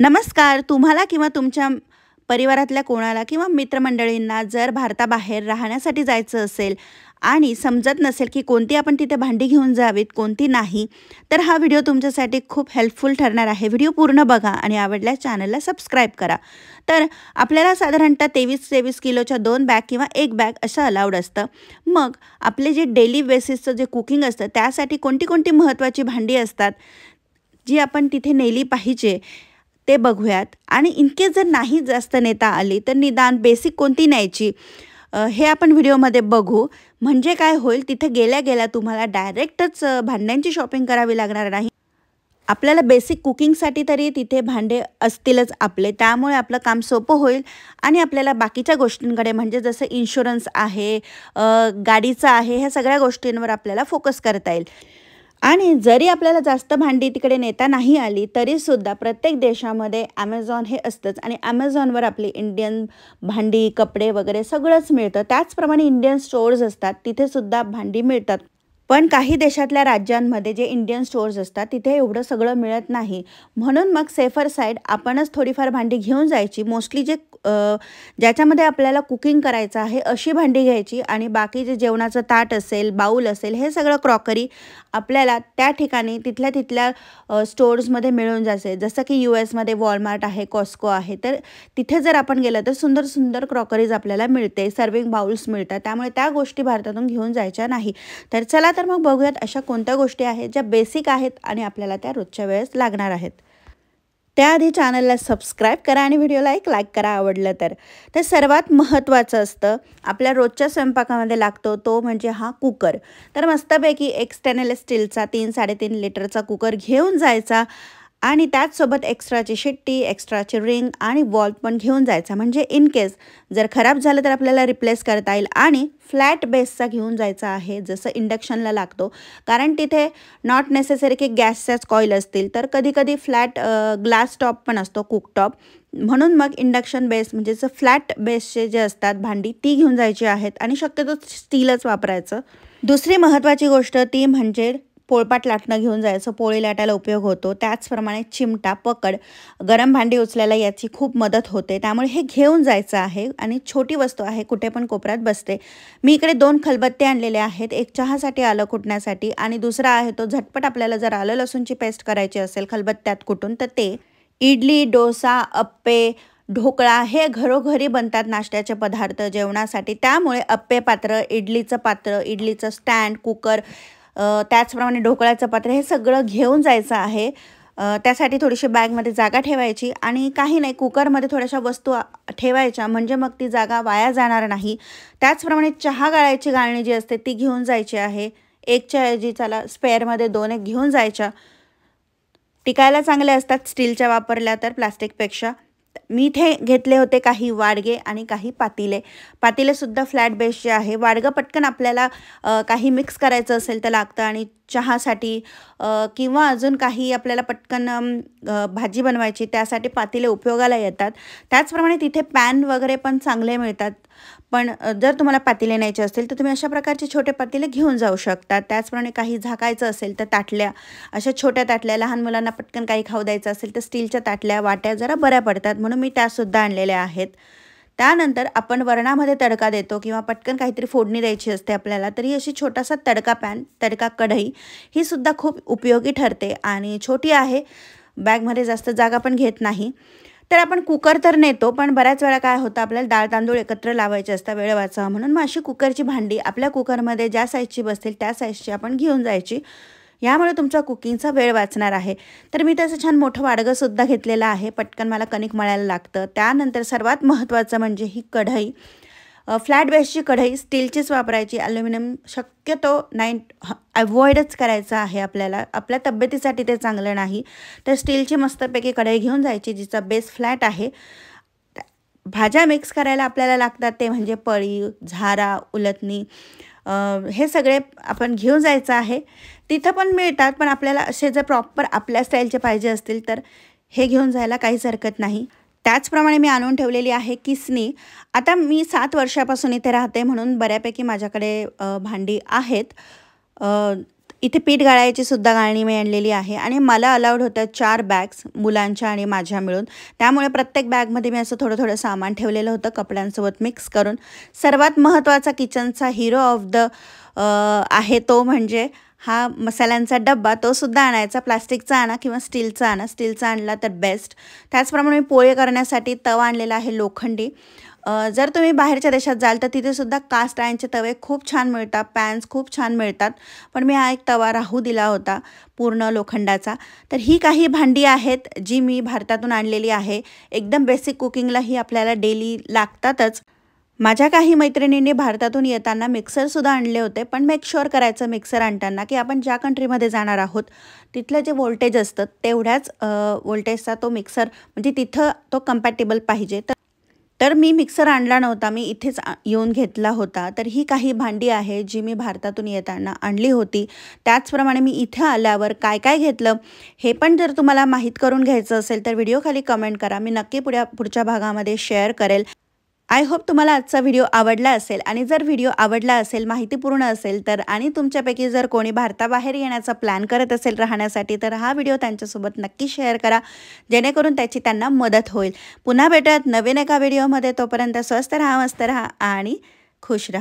नमस्कार तुम्हाला किंवा तुमच्या परिवारातल्या कोणाला किंवा मित्रमंडळींना जर भारताबाहेर राहण्यासाठी जायचं असेल आणि समजत नसेल की कोणती आपण तिथे भांडी घेऊन जावीत कोणती नाही तर हा व्हिडिओ तुमच्यासाठी खूप हेल्पफुल ठरणार आहे व्हिडिओ पूर्ण बघा आणि आवडल्या चॅनलला सबस्क्राईब करा तर आपल्याला साधारणतः तेवीस तेवीस किलोच्या दोन बॅग किंवा एक बॅग असं अलाउड असतं मग आपले जे डेली बेसिसचं जे कुकिंग असतं त्यासाठी कोणती कोणती महत्त्वाची भांडी असतात जी आपण तिथे नेली पाहिजे ते बघूयात आणि इनकेस जर नाही जास्त नेता आली तर निदान बेसिक कोणती न्यायची हे आपण व्हिडिओमध्ये बघू म्हणजे काय होईल तिथे गेल्या गेल्या तुम्हाला डायरेक्टच भांड्यांची शॉपिंग करावी लागणार नाही आपल्याला बेसिक कुकिंगसाठी तरी तिथे भांडे असतीलच आपले त्यामुळे आपलं काम सोपं होईल आणि आपल्याला बाकीच्या गोष्टींकडे म्हणजे जसं इन्शुरन्स आहे गाडीचं आहे ह्या सगळ्या गोष्टींवर आपल्याला फोकस करता येईल आणि जरी आपल्याला जास्त भांडी तिकडे नेता नाही आली तरीसुद्धा प्रत्येक देशामध्ये ॲमेझॉन हे असतंच आणि ॲमेझॉनवर आपली इंडियन भांडी कपडे वगैरे सगळंच मिळतं त्याचप्रमाणे इंडियन स्टोअर्स असतात तिथेसुद्धा भांडी मिळतात पण काही देशातल्या राज्यांमध्ये जे इंडियन स्टोअर्स असतात तिथे एवढं सगळं मिळत नाही म्हणून मग सेफर साईड आपणच थोडीफार भांडी घेऊन जायची मोस्टली जे ज्याच्यामध्ये आपल्याला कुकिंग करायचं आहे अशी भांडी घ्यायची आणि बाकी जे जेवणाचं ताट असेल बाऊल असेल हे सगळं क्रॉकरी आपल्याला त्या ठिकाणी तिथल्या तिथल्या स्टोअर्समध्ये मिळून जायचे जसं की यू एसमध्ये वॉलमार्ट आहे कॉस्को आहे तर तिथे जर आपण गेलं तर सुंदर सुंदर क्रॉकरीज आपल्याला मिळते सर्विंग बाउल्स मिळतात त्यामुळे त्या गोष्टी भारतातून घेऊन जायच्या नाही तर चला तर मग बघूयात अशा कोणत्या गोष्टी आहेत ज्या बेसिक आहेत आणि आपल्याला त्या रोजच्या वेळेस लागणार आहेत त्याआधी चॅनलला सबस्क्राईब करा आणि व्हिडिओला एक लाईक करा आवडलं तर ते सर्वात महत्त्वाचं असतं आपल्या रोजच्या स्वयंपाकामध्ये लागतो तो म्हणजे हा कुकर तर मस्तपैकी एक स्टेनलेस स्टीलचा तीन साडेतीन लिटरचा कुकर घेऊन जायचा आणि त्याचसोबत एक्स्ट्राची शिट्टी एक्स्ट्राची रिंग आणि वॉल्व पण घेऊन जायचा म्हणजे इन केस जर खराब झालं तर आपल्याला रिप्लेस करता येईल आणि फ्लॅट बेसचा घेऊन जायचा आहे जसं इंडक्शनला लागतो कारण तिथे नॉट नेसेसरी की गॅसच्याच कॉईल असतील तर कधीकधी फ्लॅट ग्लास टॉप पण असतो कुकटॉप म्हणून मग इंडक्शन बेस म्हणजे जसं फ्लॅट बेसचे जे असतात भांडी ती घेऊन जायची आहेत आणि शक्यतो स्टीलच वापरायचं दुसरी महत्त्वाची गोष्ट ती म्हणजे पोळपाट लाटणं घेऊन जायचं पोळी लाटायला उपयोग होतो त्याचप्रमाणे चिमटा पकड गरम भांडी उचलायला याची खूप मदत होते त्यामुळे हे घेऊन जायचं आहे आणि छोटी वस्तू आहे कुठे पण कोपऱ्यात बसते मी इकडे दोन खलबत्ते आणलेले आहेत एक चहासाठी आलं कुटण्यासाठी आणि दुसरा आहे तो झटपट आपल्याला जर आलं लसूणची पेस्ट करायची असेल खलबत्त्यात कुटून तर ते इडली डोसा अप्पे ढोकळा हे घरोघरी बनतात नाश्त्याचे पदार्थ जेवणासाठी त्यामुळे अप्पे पात्र इडलीचं पात्र इडलीचं स्टँड कुकर त्याचप्रमाणे ढोकळ्याचं पात्र हे सगळं घेऊन जायचं आहे त्यासाठी थोडीशी बॅगमध्ये जागा ठेवायची आणि काही नाही कुकरमध्ये थोड्याशा वस्तू ठेवायच्या म्हणजे मग ती जागा वाया जाणार नाही त्याचप्रमाणे चहा गाळायची गाळणी जी असते ती घेऊन जायची आहे एकच्या ऐवजी चला स्पेअरमध्ये दोन एक घेऊन जायच्या टिकायला चांगल्या असतात स्टीलच्या वापरल्या तर प्लास्टिकपेक्षा मी इथे घेतले होते काही वाडगे आणि काही पातिले पातिलेसुद्धा फ्लॅट जे आहे वाडगं पटकन आपल्याला काही मिक्स करायचं असेल तर लागतं आणि चहासाठी किंवा अजून काही आपल्याला पटकन भाजी बनवायची त्यासाठी पातीले उपयोगाला येतात त्याचप्रमाणे तिथे पॅन वगैरे पण चांगले मिळतात पण जर तुम्हाला पातेले न्यायचे असतील तर तुम्ही अशा प्रकारचे छोटे पातेले घेऊन जाऊ शकता त्याचप्रमाणे काही झाकायचं असेल तर ताटल्या अशा छोट्या ताटल्या लहान मुलांना पटकन काही खाऊ द्यायचं असेल तर स्टीलच्या ताटल्या वाट्या जरा बऱ्या पडतात म्हणून मी त्यासुद्धा आणलेल्या आहेत त्यानंतर आपण वरणामध्ये तडका देतो किंवा पटकन काहीतरी फोडणी द्यायची असते आपल्याला तरी अशी छोटासा तडका पॅन तडका कढई ही सुद्धा खूप उपयोगी ठरते आणि छोटी आहे बॅगमध्ये जास्त जागा पण घेत नाही तर आपण कुकर तर नेतो पण बऱ्याच वेळा काय होतं आपल्याला डाळ तांदूळ एकत्र लावायचे असतात वेळ वाचावा म्हणून मग अशी कुकरची भांडी आपल्या कुकरमध्ये ज्या साईजची बसतील त्या साईजची आपण घेऊन जायची यामुळे तुमचा कुकिंगचा वेळ वाचणार आहे तर मी त्याचं छान मोठं वाडगंसुद्धा घेतलेलं आहे पटकन मला कणिक मळायला लागतं त्यानंतर सर्वात महत्त्वाचं म्हणजे ही कढई फ्लॅट बेसची कढई स्टीलचीच वापरायची ॲल्युमिनियम शक्यतो नाईन अवॉइडच करायचा आहे आपल्याला आपल्या तब्येतीसाठी ते चांगलं नाही तर स्टीलची मस्तपैकी कढई घेऊन जायची जिचा बेस फ्लॅट आहे भाज्या मिक्स करायला आपल्याला लागतात ते म्हणजे पळी झारा उलतणी हे सगळे आपण घेऊन जायचं आहे तिथं पण मिळतात पण आपल्याला असे जर प्रॉपर आपल्या स्टाईलचे पाहिजे असतील तर हे घेऊन जायला काहीच हरकत नाही त्याचप्रमाणे मी आणून ठेवलेली आहे किसनी आता मी सात वर्षापासून इथे राहते म्हणून बऱ्यापैकी माझ्याकडे भांडी आहेत इथे पीठ गाळायची सुद्धा गाळणी मी आणलेली आहे आणि मला अलाउड होत्या चार बॅग्स मुलांच्या आणि माझ्या मिळून त्यामुळे प्रत्येक बॅगमध्ये मी असं थोडं थोडं सामान ठेवलेलं होतं कपड्यांसोबत मिक्स करून सर्वात महत्त्वाचा किचनचा हिरो ऑफ द आहे तो म्हणजे हा मसाल्यांचा डब्बा तो सुद्धा आणायचा प्लास्टिकचा आणा किंवा स्टीलचा आणा स्टीलचा आणला तर बेस्ट त्याचप्रमाणे मी पोळे करण्यासाठी तवा आणलेला आहे लोखंडी जर तुम्ही बाहेरच्या देशात जाल तर तिथेसुद्धा कास्ट आयनचे तवे खूप छान मिळतात पॅन्स खूप छान मिळतात पण मी हा एक तवा राहू दिला होता पूर्ण लोखंडाचा तर ही काही भांडी आहेत जी मी भारतातून आणलेली आहे एकदम बेसिक कुकिंगला ही आपल्याला डेली लागतातच माझ्या काही मैत्रिणींनी भारतातून येताना मिक्सरसुद्धा आणले होते पण मेक शुअर करायचं मिक्सर आणताना की आपण ज्या कंट्रीमध्ये जाणार आहोत तिथलं जे वोल्टेज असतं तेवढ्याच वोल्टेजचा तो मिक्सर म्हणजे तिथं तो कम्पॅटेबल पाहिजे तर तर मी मिक्सर आणला नव्हता मी इथेच येऊन घेतला होता तर ही काही भांडी आहे जी मी भारतातून येताना आणली होती त्याचप्रमाणे मी इथे आल्यावर काय काय घेतलं हे पण जर तुम्हाला माहीत करून घ्यायचं असेल तर व्हिडिओ खाली कमेंट करा मी नक्की पुढ्या पुढच्या भागामध्ये शेअर करेल आय होप तुम्हाला आजचा व्हिडिओ आवडला असेल आणि जर व्हिडिओ आवडला असेल माहितीपूर्ण असेल तर आणि तुमच्यापैकी जर कोणी भारताबाहेर येण्याचा प्लॅन करत असेल राहण्यासाठी तर हा व्हिडिओ त्यांच्यासोबत नक्की शेअर करा जेणेकरून त्याची त्यांना मदत होईल पुन्हा भेटत नवीन एका व्हिडिओमध्ये तोपर्यंत स्वस्त राहा मस्त राहा आणि खुश राहा